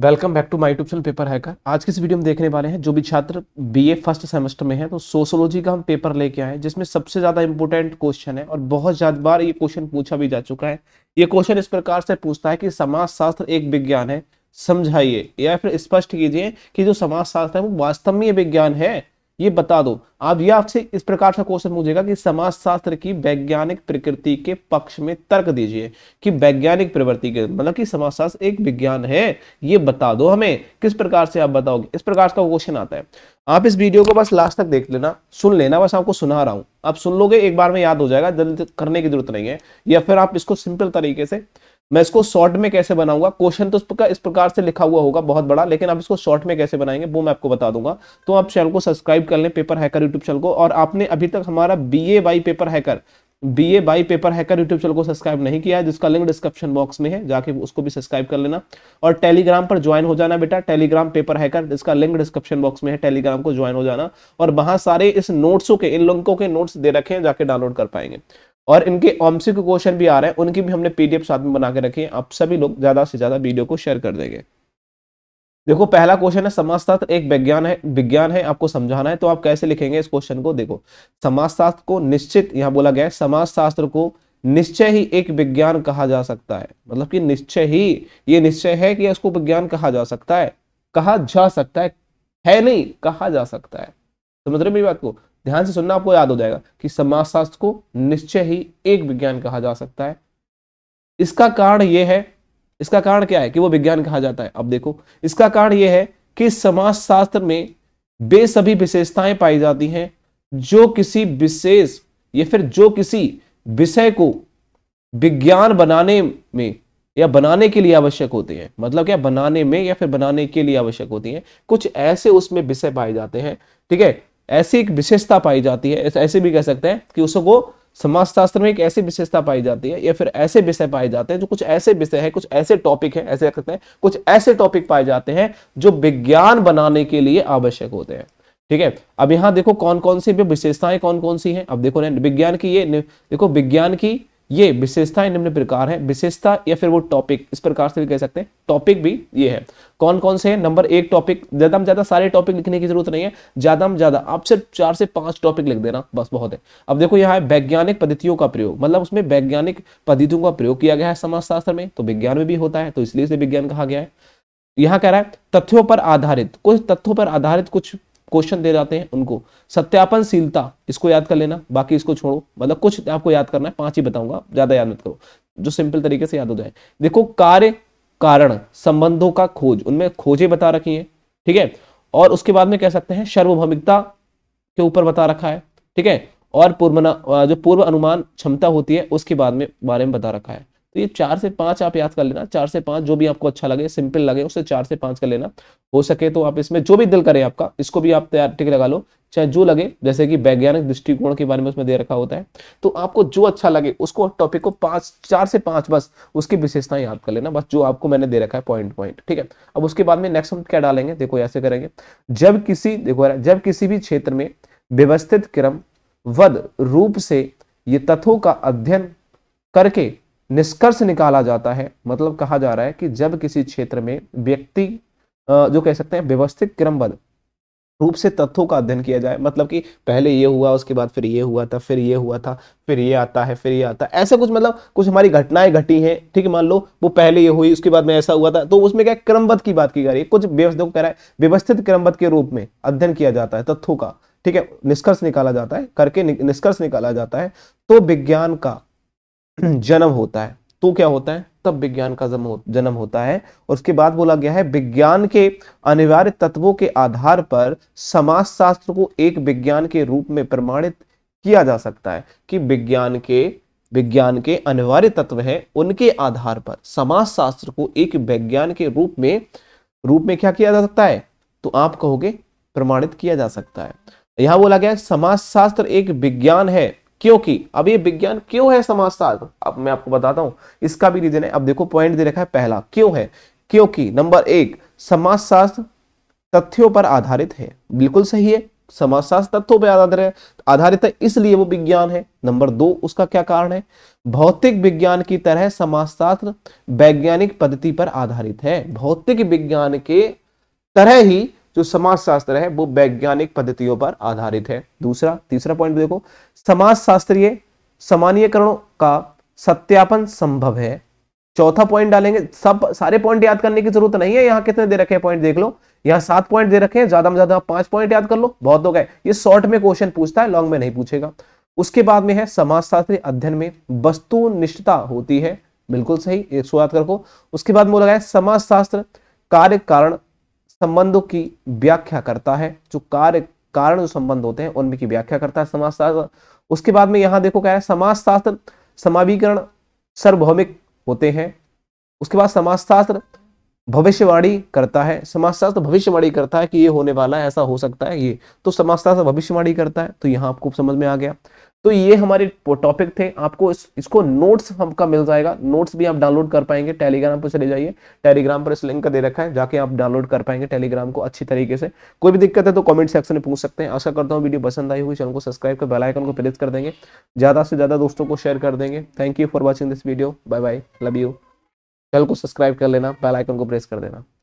welcome back to my YouTube channel paper hacker आज की इस वीडियो में देखने वाले हैं जो भी छात्र बीए फर्स्ट सेमेस्टर में है तो सोशोलॉजी का हम पेपर लेके आए जिसमें सबसे ज्यादा इंपॉर्टेंट क्वेश्चन है और बहुत ज्यादा बार ये क्वेश्चन पूछा भी जा चुका है ये क्वेश्चन इस प्रकार से पूछता है कि शास्त्र एक विज्ञान है समझाइए या फिर स्पष्ट कीजिए कि जो शास्त्र है वो वास्तव में विज्ञान है ये बता दो आप ये आपसे इस प्रकार से क्वेश्चन पूछेगा कि समाजशास्त्र की वैज्ञानिक प्रकृति के पक्ष में तर्क दीजिए कि वैज्ञानिक प्रवृत्ति के मतलब कि समाजशास्त्र एक विज्ञान है ये बता दो हमें किस प्रकार से आप बताओगे इस प्रकार का क्वेश्चन आता है आप इस वीडियो को बस लास्ट तक देख लेना सुन लेना बस आपको सुना रहा हूं आप सुन लोगे एक बार में याद हो जाएगा जल्द करने की जरूरत नहीं है या फिर आप इसको सिंपल तरीके से मैं इसको शॉर्ट में कैसे बनाऊंगा क्वेश्चन तो इस प्रकार से लिखा हुआ होगा बहुत बड़ा लेकिन आप इसको शॉर्ट में कैसे बनाएंगे वो मैं आपको बता दूंगा तो आप चैनल को सब्सक्राइब कर लें पेपर हैकर यूट्यूब चैनल को और आपने अभी तक हमारा B A by paper hacker B A by paper hacker YouTube channel को सब्सक्राइब नहीं किया है जिसका लिंक डिस्क्रिप्शन बॉक्स में है जाके उसको भी सब्सक्राइब कर लेना और टेलीग्राम पर ज्वाइन हो जाना बेटा टेलीग्राम पेपर हैकर जिसका लिंक डिस्क्रिप्शन बॉक्स में है टेलीग्राम को ज्वाइन हो जाना और वहां सारे इस नोट्सों के इन लिंकों के नोट्स दे रखे हैं जाके डाउनलोड कर पाएंगे और इनके ऑमसीक्यू क्वेश्चन भी आ रहे हैं उनकी भी हमने पीडीएफ साथ में बना के रखी है आप सभी लोग ज़्यादा से ज़्यादा वीडियो को शेयर कर देंगे देखो पहला क्वेश्चन है समाजशास्त्र एक विज्ञान है विज्ञान है आपको समझाना है तो आप कैसे लिखेंगे इस क्वेश्चन को देखो समाजशास्त्र को निश्चित यहाँ बोला गया है समाजशास्त्र को निश्चय ही एक विज्ञान कहा जा सकता है मतलब कि निश्चय ही ये निश्चय है कि इसको विज्ञान कहा जा सकता है कहा जा सकता है है नहीं कहा जा सकता है समझ रहे मेरी बात को ध्यान से सुनना आपको याद हो जाएगा कि समाजशास्त्र को निश्चय ही एक विज्ञान कहा जा सकता है इसका कारण यह है इसका कारण क्या है कि वो विज्ञान कहा जाता है अब देखो इसका कारण यह है कि समाजशास्त्र में वे सभी विशेषताएं पाई जाती हैं जो किसी विशेष या फिर जो किसी विषय को विज्ञान बनाने में या बनाने के लिए आवश्यक होते हैं मतलब क्या बनाने में या फिर बनाने के लिए आवश्यक होती हैं कुछ ऐसे उसमें विषय पाए जाते हैं ठीक है ऐसी एक विशेषता पाई जाती है ऐसे भी कह सकते हैं कि उसको समाजशास्त्र में एक ऐसी विशेषता पाई जाती है या फिर ऐसे विषय पाए जाते हैं जो कुछ ऐसे विषय है कुछ ऐसे टॉपिक है ऐसे कहते हैं कुछ ऐसे टॉपिक पाए जाते हैं जो विज्ञान बनाने के लिए आवश्यक होते हैं ठीक है अब यहां देखो कौन कौन सी विशेषताएं कौन कौन सी हैं अब देखो विज्ञान की ये देखो विज्ञान की ये विशेषताएं निम्न प्रकार है विशेषता या फिर वो टॉपिक इस प्रकार से भी कह सकते हैं टॉपिक भी ये है कौन कौन से है नंबर एक टॉपिक ज्यादा में ज्यादा सारे टॉपिक लिखने की जरूरत नहीं है ज्यादा में ज्यादा आप सिर्फ चार से पांच टॉपिक लिख देना बस बहुत है अब देखो यहाँ वैज्ञानिक पद्धतियों का प्रयोग मतलब उसमें वैज्ञानिक पद्धतियों का प्रयोग किया गया है समाजशास्त्र में तो विज्ञान में भी होता है तो इसलिए विज्ञान कहा गया है यहाँ कह रहा है तथ्यों पर आधारित कुछ तथ्यों पर आधारित कुछ क्वेश्चन दे जाते हैं उनको सत्यापनशीलता इसको याद कर लेना बाकी इसको छोड़ो मतलब कुछ आपको याद करना है पांच ही बताऊंगा ज्यादा याद मत करो जो सिंपल तरीके से याद हो जाए देखो कार्य कारण संबंधों का खोज उनमें खोजें बता रखी हैं ठीक है और उसके बाद में कह सकते हैं सर्वभौमिकता के ऊपर बता रखा है ठीक है और पूर्वना जो पूर्व अनुमान क्षमता होती है उसके बाद में बारे में बता रखा है तो ये चार से पांच आप याद कर लेना चार से पांच जो भी आपको अच्छा लगे सिंपल लगे उसे चार से पांच कर लेना हो सके तो आप इसमें जो भी दिल करे आपका इसको भी आप तैयार टिक लगा लो चाहे जो लगे जैसे कि वैज्ञानिक दृष्टिकोण के बारे में उसमें दे रखा होता है तो आपको जो अच्छा लगे उसको टॉपिक को पांच चार से पांच बस उसकी विशेषता याद कर लेना बस जो आपको मैंने दे रखा है पॉइंट पॉइंट ठीक है अब उसके बाद में नेक्स्ट हम क्या डालेंगे देखो ऐसे करेंगे जब किसी देखो जब किसी भी क्षेत्र में व्यवस्थित क्रम वध रूप से ये तथ्यों का अध्ययन करके निष्कर्ष निकाला जाता है मतलब कहा जा रहा है कि जब किसी क्षेत्र में व्यक्ति जो कह सकते हैं व्यवस्थित क्रमबद्ध रूप से तथ्यों का अध्ययन किया जाए मतलब कि पहले ये हुआ उसके बाद फिर ये हुआ था फिर ये हुआ था फिर ये आता है फिर ये आता है ऐसा कुछ मतलब कुछ हमारी घटनाएं घटी हैं ठीक है मान लो वो पहले ये हुई उसके बाद में ऐसा हुआ था तो उसमें क्या क्रमबद्ध की बात की जा रही है कुछ व्यवस्था कह रहा है व्यवस्थित क्रमबद्ध के रूप में अध्ययन किया जाता है तथ्यों का ठीक है निष्कर्ष निकाला जाता है करके निष्कर्ष निकाला जाता है तो विज्ञान का जन्म होता है तो क्या होता है तब विज्ञान का जन्म होता है और उसके बाद बोला गया है विज्ञान के अनिवार्य तत्वों के आधार पर समाज शास्त्र को एक विज्ञान के रूप में प्रमाणित किया जा सकता है कि विज्ञान के विज्ञान के अनिवार्य तत्व हैं उनके आधार पर समाज शास्त्र को एक विज्ञान के रूप में रूप में क्या किया जा सकता है तो आप कहोगे प्रमाणित किया जा सकता है यहां बोला गया समाज शास्त्र एक विज्ञान है क्योंकि अब ये विज्ञान क्यों है समाजशास्त्र अब मैं आपको बताता हूं इसका भी रीजन है अब देखो पॉइंट दे रखा है पहला क्यों है क्योंकि नंबर एक समाजशास्त्र तथ्यों पर आधारित है बिल्कुल सही है समाजशास्त्र तथ्यों पर आधारित है आधारित है इसलिए वो विज्ञान है नंबर दो उसका क्या कारण है भौतिक विज्ञान की तरह समाजशास्त्र वैज्ञानिक पद्धति पर आधारित है भौतिक विज्ञान के तरह ही जो समाजशास्त्र है वो वैज्ञानिक पद्धतियों पर आधारित है दूसरा तीसरा पॉइंट देखो समाजशास्त्रीय सामान्यकरणों का सत्यापन संभव है चौथा पॉइंट डालेंगे सब सारे पॉइंट याद करने की जरूरत नहीं है यहाँ कितने दे रखे हैं पॉइंट देख लो यहाँ सात पॉइंट दे रखे हैं ज्यादा में ज्यादा पांच पॉइंट याद कर लो बहुत लोग है ये शॉर्ट में क्वेश्चन पूछता है लॉन्ग में नहीं पूछेगा उसके बाद में है समाजशास्त्री अध्ययन में वस्तुनिष्ठता होती है बिल्कुल सही एक सौ याद रखो उसके बाद में लगा समाजशास्त्र कार्य कारण संबंधों की व्याख्या करता है जो कार्य कारण जो संबंध होते हैं उनमें की व्याख्या करता है समाजशास्त्र उसके बाद में यहां देखो कह रहा है समाजशास्त्र समावीकरण सार्वभौमिक होते हैं उसके बाद समाजशास्त्र भविष्यवाणी करता है समाजशास्त्र भविष्यवाणी करता है कि ये होने वाला है ऐसा हो सकता है ये तो समाजशास्त्र भविष्यवाणी करता है तो यहाँ आपको समझ में आ गया तो ये हमारे टॉपिक थे आपको इस, इसको नोट्स हमका मिल जाएगा नोट्स भी आप डाउनलोड कर पाएंगे टेलीग्राम पर चले जाइए टेलीग्राम पर इस लिंक का दे रखा है जाके आप डाउनलोड कर पाएंगे टेलीग्राम को अच्छी तरीके से कोई भी दिक्कत है तो कमेंट सेक्शन में पूछ सकते हैं आशा करता हूँ वीडियो पसंद आई हुई चैनल को सब्सक्राइब कर बेलाइकन को प्रेस कर देंगे ज़्यादा से ज़्यादा दोस्तों को शेयर कर देंगे thank you for watching this video bye bye love you channel को सब्सक्राइब कर लेना बेलाइकन को प्रेस कर देना